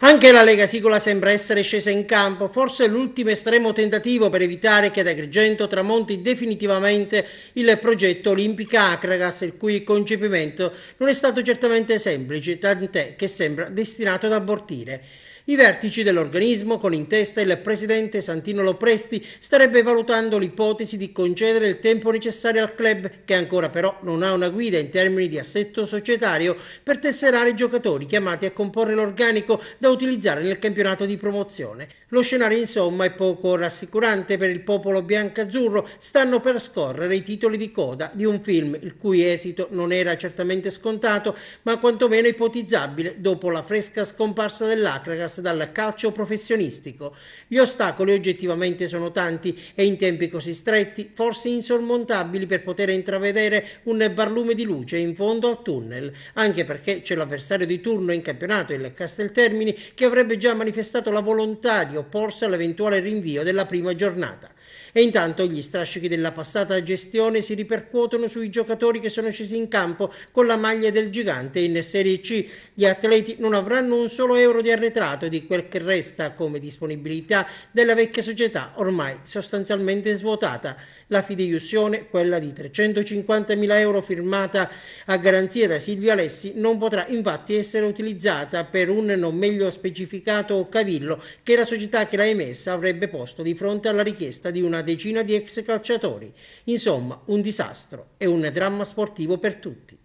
Anche la Lega Sicola sembra essere scesa in campo, forse l'ultimo estremo tentativo per evitare che ad Agrigento tramonti definitivamente il progetto Olimpica Acragas, il cui concepimento non è stato certamente semplice, tant'è che sembra destinato ad abortire. I vertici dell'organismo, con in testa il presidente Santino Lopresti, starebbe valutando l'ipotesi di concedere il tempo necessario al club, che ancora però non ha una guida in termini di assetto societario, per tesserare i giocatori chiamati a comporre l'organico da da utilizzare nel campionato di promozione. Lo scenario insomma è poco rassicurante per il popolo biancazzurro, stanno per scorrere i titoli di coda di un film il cui esito non era certamente scontato, ma quantomeno ipotizzabile dopo la fresca scomparsa dell'Acragas dal calcio professionistico. Gli ostacoli oggettivamente sono tanti e in tempi così stretti, forse insormontabili per poter intravedere un barlume di luce in fondo al tunnel, anche perché c'è l'avversario di turno in campionato, il Casteltermini, che avrebbe già manifestato la volontà di opporsi all'eventuale rinvio della prima giornata. E intanto gli strascichi della passata gestione si ripercuotono sui giocatori che sono scesi in campo con la maglia del gigante in Serie C. Gli atleti non avranno un solo euro di arretrato di quel che resta come disponibilità della vecchia società ormai sostanzialmente svuotata. La fideiussione, quella di 350.000 euro firmata a garanzia da Silvio Alessi, non potrà infatti essere utilizzata per un non meglio specificato cavillo che la società che l'ha emessa avrebbe posto di fronte alla richiesta di di una decina di ex calciatori. Insomma, un disastro e un dramma sportivo per tutti.